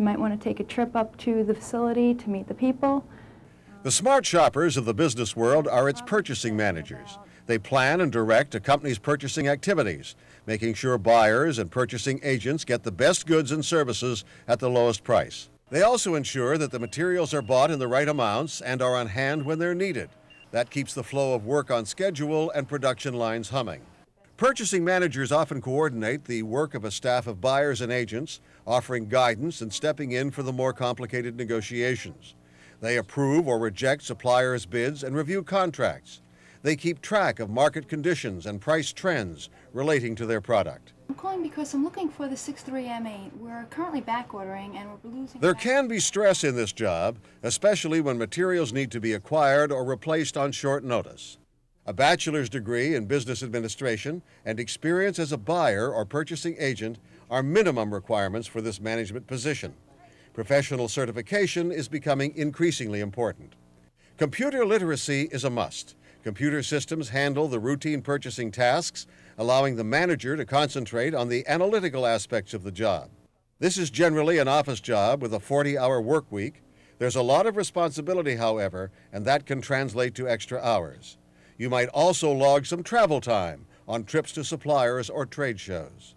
You might want to take a trip up to the facility to meet the people. The smart shoppers of the business world are its purchasing managers. They plan and direct a company's purchasing activities, making sure buyers and purchasing agents get the best goods and services at the lowest price. They also ensure that the materials are bought in the right amounts and are on hand when they're needed. That keeps the flow of work on schedule and production lines humming. Purchasing managers often coordinate the work of a staff of buyers and agents, offering guidance and stepping in for the more complicated negotiations. They approve or reject suppliers' bids and review contracts. They keep track of market conditions and price trends relating to their product. I'm calling because I'm looking for the 63M8. We're currently back ordering and we're losing. There can be stress in this job, especially when materials need to be acquired or replaced on short notice. A bachelor's degree in business administration and experience as a buyer or purchasing agent are minimum requirements for this management position. Professional certification is becoming increasingly important. Computer literacy is a must. Computer systems handle the routine purchasing tasks, allowing the manager to concentrate on the analytical aspects of the job. This is generally an office job with a 40 hour work week. There's a lot of responsibility, however, and that can translate to extra hours. You might also log some travel time on trips to suppliers or trade shows.